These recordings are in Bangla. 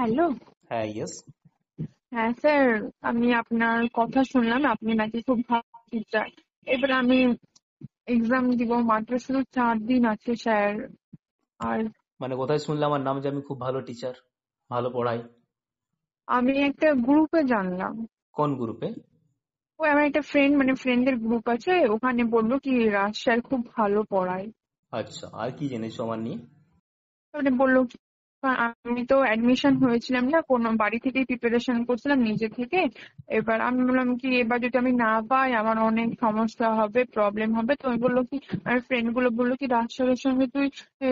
হ্যালো হ্যাঁ ইয়েস হ্যাঁ স্যার আমি আপনার কথা শুনলাম আপনি নাকি খুব ভালো টিচার এবার আমি এক্সাম দিব মাত্র শুধু চার দিন আছে স্যার আর মানে কোথায় শুনলাম আমার নাম যে আমি খুব ভালো টিচার ভালো পড়াই আমি একটা গ্রুপে জানলাম কোন গ্রুপে ও আমার একটা ফ্রেন্ড মানে ফ্রেন্ডের গ্রুপ আছে ওখানে বললো কি রাজ স্যার খুব ভালো পড়ায় আচ্ছা আর কি জেনেছো আমার নিয়ে মানে বললো আমি তো অ্যাডমিশন হয়েছিলাম না কোনো বাড়ি থেকেই প্রিপারেশন করছিলাম নিজে থেকে এবার আমি বললাম কি এবার যদি আমি না পাই আমার অনেক সমস্যা হবে প্রবলেম হবে তো আমি বললো কি আমার ফ্রেন্ড গুলো বললো কি রাজশাহীর সঙ্গে তুই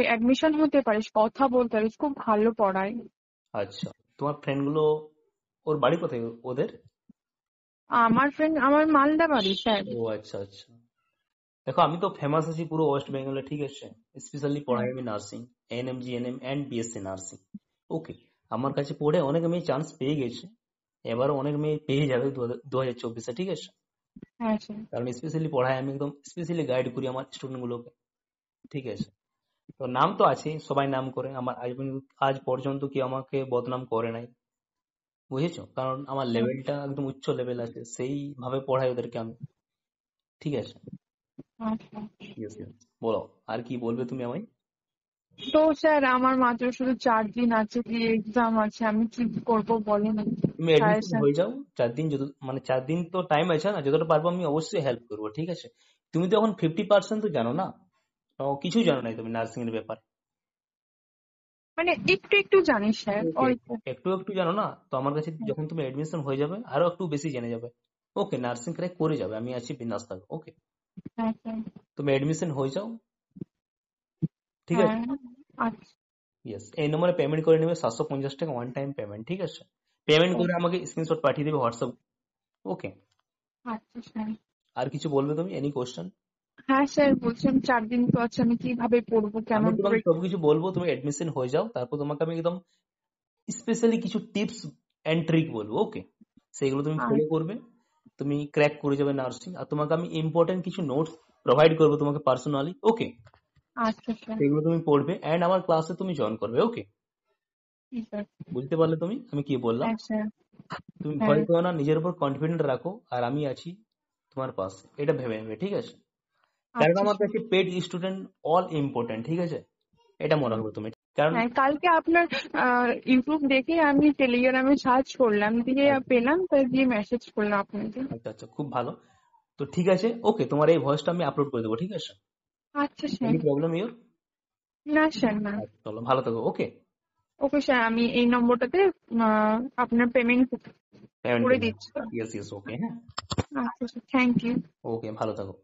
অ্যাডমিশন হতে পারিস কথা বলতে পারিস খুব ভালো পড়ায় আচ্ছা তোমার ফ্রেন্ড গুলো ওর বাড়ি কোথায় ওদের আমার ফ্রেন্ড আমার মালদা বাড়ি স্যার ও আচ্ছা আচ্ছা দেখো আমি তো ফেমাস আছি পুরো ওয়েস্ট বেঙ্গলে ঠিক আছে স্পেশালি পড়াই আমি nursing ANM GNM and BSc nursing okay আমার কাছে পড়ে অনেক মেয়ে চান্স পেয়ে গেছে এবার অনেক মেয়ে পেয়ে যাবে দু হাজার চব্বিশে ঠিক আছে আচ্ছা। কারণ স্পেশালি পড়াই আমি একদম স্পেশালি গাইড করি আমার স্টুডেন্ট গুলোকে ঠিক আছে তো নাম তো আছে সবাই নাম করে আমার আজ আজ পর্যন্ত কি আমাকে বদনাম করে নাই বুঝেছো কারণ আমার লেভেলটা আচ্ছা। একদম উচ্চ লেভেল আছে সেইভাবে পড়াই ওদেরকে আমি ঠিক আছে আচ্ছা। বলো আর কি বলবে তুমি আমায় তো স্যার আমার মাত্র শুধু চার দিন আছে কি এক্সাম আছে আমি কি করবো বলেন তুমি হয়ে যাও চার দিন যত মানে চার দিন তো টাইম আছে না যতটা পারবো আমি অবশ্যই হেল্প করবো ঠিক আছে তুমি তো এখন ফিফটি পার্সেন্ট তো জানো না কিছু জানো না তুমি নার্সিং এর ব্যাপার মানে একটু একটু জানি স্যার একটু একটু জানো না তো আমার কাছে যখন তুমি এডমিশন হয়ে যাবে আরো একটু বেশি জেনে যাবে ওকে নার্সিং ক্রাই করে যাবে আমি আছি বিন্দাস থাকবো ওকে তুমি এডমিশন হয়ে যাও ঠিক আছে ইয়েস এই নম্বরে পেমেন্ট করে নেবে সাতশো পঞ্চাশ টাকা ওয়ান টাইম পেমেন্ট ঠিক আছে পেমেন্ট করে আমাকে স্ক্রিনশট পাঠিয়ে দেবে হোয়াটসঅ্যাপ ওকে আর কিছু বলবে তুমি এনি কোশ্চেন হ্যাঁ স্যার বলছিলাম চার দিন তো আছে আমি কিভাবে পড়বো কেমন করে সবকিছু বলবো তুমি এডমিশন হয়ে যাও তারপর তোমাকে আমি একদম স্পেশালি কিছু টিপস এন্ড ট্রিক বলবো ওকে সেগুলো তুমি ফলো করবে তুমি ক্র্যাক করে যাবে নার্সিং আর তোমাকে আমি ইম্পর্টেন্ট কিছু নোটস প্রোভাইড করবো তোমাকে পার্সোনালি ওকে আচ্ছা সেগুলো তুমি পড়বে অ্যান্ড আমার ক্লাসে তুমি জয়েন করবে ওকে বুঝতে পারলে তুমি আমি কি বললাম তুমি ভয় করো না নিজের উপর কনফিডেন্ট রাখো আর আমি আছি তোমার পাশে এটা ভেবে নেবে ঠিক আছে আচ্ছা, কারণ আমার কাছে পেড স্টুডেন্ট অল ইম্পর্টেন্ট ঠিক আছে এটা মনে হবে তুমি কারণ হ্যাঁ, কালকে আপনার ইউটিউব দেখে আমি টেলিগ্রামে সার্চ করলাম দিয়ে আচ্ছা। পেলাম তাই দিয়ে মেসেজ করলাম আপনাকে আচ্ছা আচ্ছা খুব ভালো তো ঠিক আছে ওকে তোমার এই ভয়েসটা আমি আপলোড করে দেবো ঠিক আছে আচ্ছা স্যার প্রবলেম ইওর না স্যার না আচ্ছা, চলো ভালো থাকো ওকে ওকে স্যার আমি এই নম্বরটাতে আপনার পেমেন্ট করে দিচ্ছি ইয়েস ইয়েস ওকে হ্যাঁ আচ্ছা স্যার থ্যাংক ইউ ওকে ভালো থাকো